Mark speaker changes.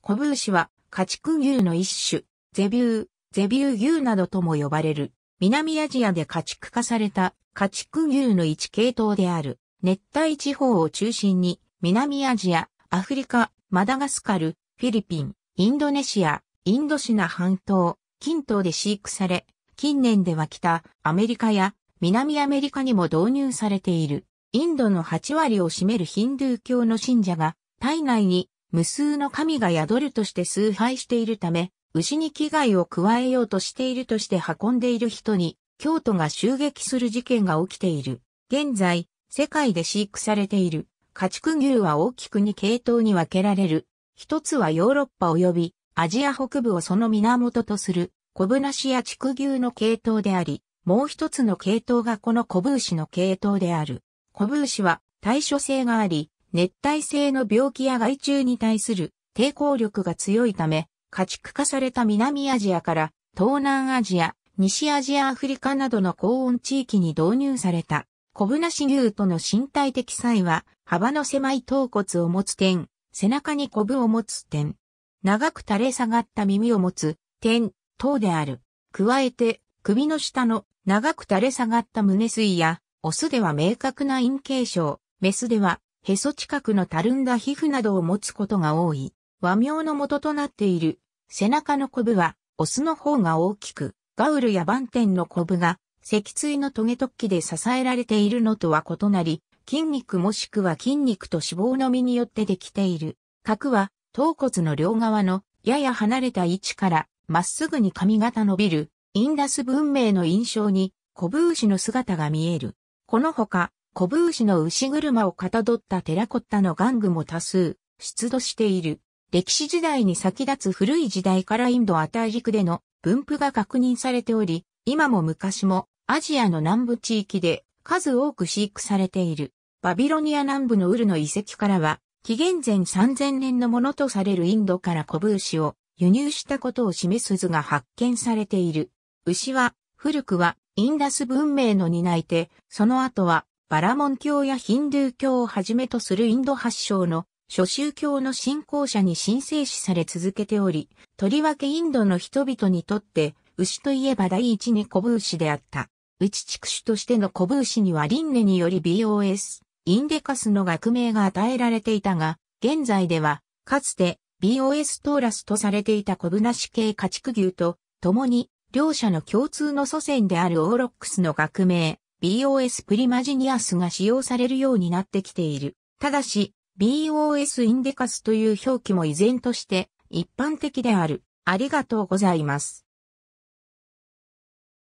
Speaker 1: コブウシは家畜牛の一種、ゼビュー、ゼビュー牛などとも呼ばれる、南アジアで家畜化された家畜牛の一系統である、熱帯地方を中心に、南アジア、アフリカ、マダガスカル、フィリピン、インドネシア、インドシナ半島、近東で飼育され、近年では北アメリカや南アメリカにも導入されている。インドの8割を占めるヒンドゥー教の信者が体内に無数の神が宿るとして崇拝しているため、牛に危害を加えようとしているとして運んでいる人に、京都が襲撃する事件が起きている。現在、世界で飼育されている家畜牛は大きくに系統に分けられる。一つはヨーロッパ及びアジア北部をその源とするコブナシや畜牛の系統であり、もう一つの系統がこのコブ牛の系統である。コブ牛は対処性があり、熱帯性の病気や害虫に対する抵抗力が強いため、家畜化された南アジアから東南アジア、西アジアアフリカなどの高温地域に導入された。コブナシ牛との身体的差異は、幅の狭い頭骨を持つ点、背中にコブを持つ点、長く垂れ下がった耳を持つ点等である。加えて、首の下の長く垂れ下がった胸水や、オスでは明確な陰形症、メスではへそ近くのたるんだ皮膚などを持つことが多い。和名の元となっている背中のコブは、オスの方が大きく、ガウルやバンテンのコブが、脊椎のトゲ突起で支えられているのとは異なり、筋肉もしくは筋肉と脂肪の実によってできている。核は、頭骨の両側のやや離れた位置から、まっすぐに髪型伸びる、インダス文明の印象に、コブ牛の姿が見える。このほか、古風牛の牛車をかたどったテラコッタの玩具も多数出土している。歴史時代に先立つ古い時代からインドアー大陸での分布が確認されており、今も昔もアジアの南部地域で数多く飼育されている。バビロニア南部のウルの遺跡からは、紀元前3000年のものとされるインドから古ブ牛を輸入したことを示す図が発見されている。牛は、古くはインダス文明の担い手、その後はバラモン教やヒンドゥー教をはじめとするインド発祥の諸宗教の信仰者に神聖視され続けており、とりわけインドの人々にとって、牛といえば第一にコブ牛であった。内畜種としてのコブ牛には輪廻により BOS、インデカスの学名が与えられていたが、現在では、かつて BOS トーラスとされていたコブナシ系家畜牛と、共に、両者の共通の祖先であるオーロックスの学名、BOS プリマジニアスが使用されるようになってきている。ただし、BOS インデカスという表記も依然として一般的である。ありがとうございます。